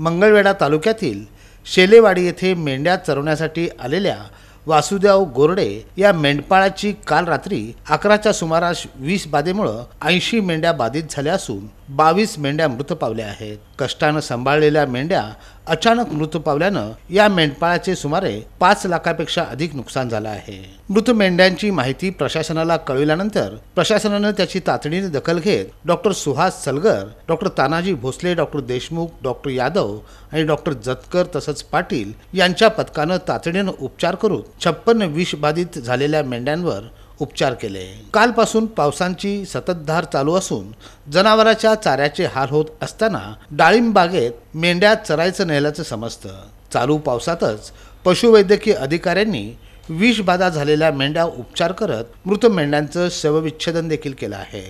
मंगळवेढा तालुक्यातील शेलेवाडी येथे मेंढ्या चरवण्यासाठी आलेल्या वासुदेव गोरडे या मेंढपाळाची काल रात्री अकराच्या सुमारास वीस बाधेमुळं ऐंशी मेंढ्या बाधित झाल्या असून बावीस मेंढ्या मृत पावल्या आहेत कष्टानं सांभाळलेल्या मेंढ्या अचानक मृत पावल्यानं या मेंढपाळाचे सुमारे पाच लाखापेक्षा अधिक नुकसान झालं आहे मृत मेंढ्यांची माहिती प्रशासनाला कळविल्यानंतर प्रशासनानं त्याची तातडीने दखल घेत doctor Suhas Salgar doctor Tanaji Bhosale doctor Deshmukh doctor Yadav आणि डॉक्टर जतकर तसंच पाटील यांच्या पथकानं तातडीनं उपचार करून छप्पन्न विषबाधित झालेल्या मेंढ्यांवर उपचार केले कालपासून पावसांची सततधार चालू असून जनावरांच्या चाऱ्याचे हाल होत असताना बागेत मेंढ्या चरायचं नेल्याचं समजतं चालू पावसातच पशुवैद्यकीय अधिकाऱ्यांनी विषबाधा झालेल्या मेंढ्या उपचार करत मृत मेंढ्यांचं शवविच्छेदन देखील केलं आहे